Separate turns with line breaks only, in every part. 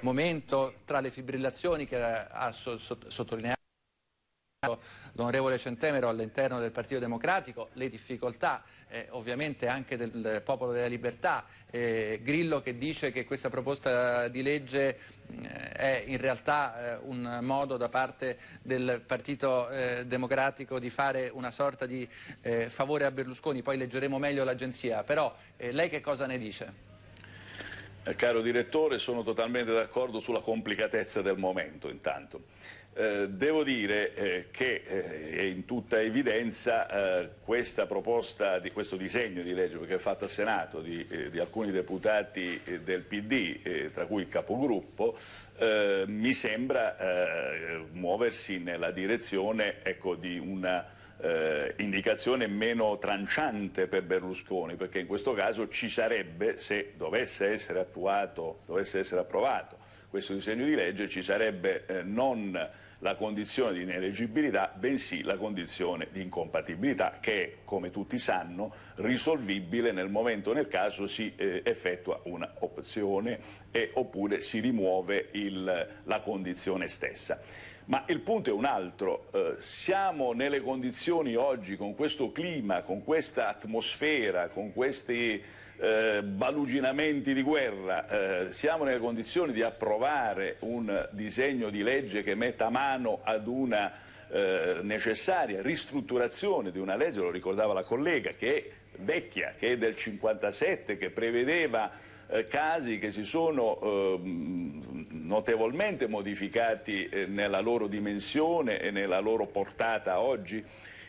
momento tra le fibrillazioni che ha sottolineato l'onorevole Centemero all'interno del Partito Democratico, le difficoltà eh, ovviamente anche del, del Popolo della Libertà, eh, Grillo che dice che questa proposta di legge eh, è in realtà eh, un modo da parte del Partito eh, Democratico di fare una sorta di eh, favore a Berlusconi, poi leggeremo meglio l'agenzia, però lei che cosa ne dice?
Eh, caro direttore, sono totalmente d'accordo sulla complicatezza del momento intanto. Eh, devo dire eh, che eh, è in tutta evidenza eh, questa proposta, di, questo disegno di legge che è fatto al Senato di, di alcuni deputati del PD, tra cui il capogruppo, mi sembra muoversi nella direzione ecco, di una eh, indicazione meno tranciante per Berlusconi, perché in questo caso ci sarebbe, se dovesse essere attuato, dovesse essere approvato questo disegno di legge, ci sarebbe eh, non la condizione di ineleggibilità, bensì la condizione di incompatibilità che, come tutti sanno, risolvibile nel momento nel caso si eh, effettua un'opzione oppure si rimuove il, la condizione stessa. Ma il punto è un altro, eh, siamo nelle condizioni oggi con questo clima, con questa atmosfera, con questi eh, baluginamenti di guerra, eh, siamo nelle condizioni di approvare un disegno di legge che metta mano ad una eh, necessaria ristrutturazione di una legge, lo ricordava la collega, che è vecchia, che è del 57, che prevedeva eh, casi che si sono eh, notevolmente modificati eh, nella loro dimensione e nella loro portata oggi?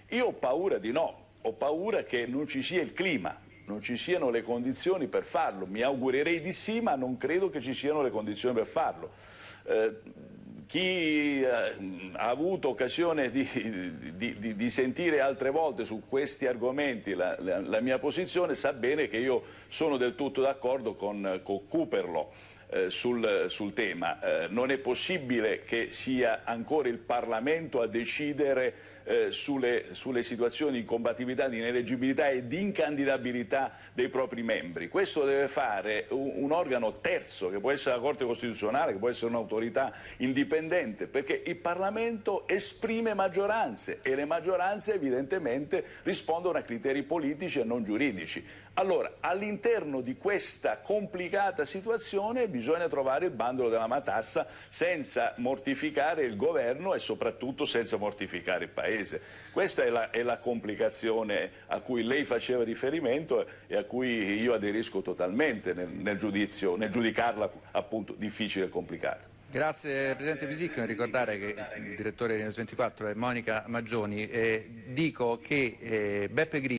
Io ho paura di no, ho paura che non ci sia il clima, non ci siano le condizioni per farlo. Mi augurerei di sì, ma non credo che ci siano le condizioni per farlo. Eh, chi eh, ha avuto occasione di, di, di, di, sentire altre volte su questi argomenti la, la, la, mia posizione sa bene che io sono del tutto d'accordo con, con Cooperlo eh, sul, sul, tema. Eh, non è possibile che sia ancora il Parlamento a decidere eh, sulle, sulle, situazioni di combattività, di ineleggibilità e di incandidabilità dei propri membri. Questo deve fare un, un organo terzo, che può essere la Corte Costituzionale, che può essere un'autorità indipendente, perché il Parlamento esprime maggioranze e le maggioranze evidentemente rispondono a criteri politici e non giuridici. Allora, all'interno di questa complicata situazione bisogna trovare il bandolo della matassa senza mortificare il governo e soprattutto senza mortificare il Paese. Questa è la, è la complicazione a cui lei faceva riferimento e a cui io aderisco totalmente nel, nel, giudizio, nel giudicarla appunto difficile e complicata.
Grazie Presidente Pisicchio, ricordare che il direttore di News 24 è Monica Maggioni. Eh, dico che eh, Beppe Grillo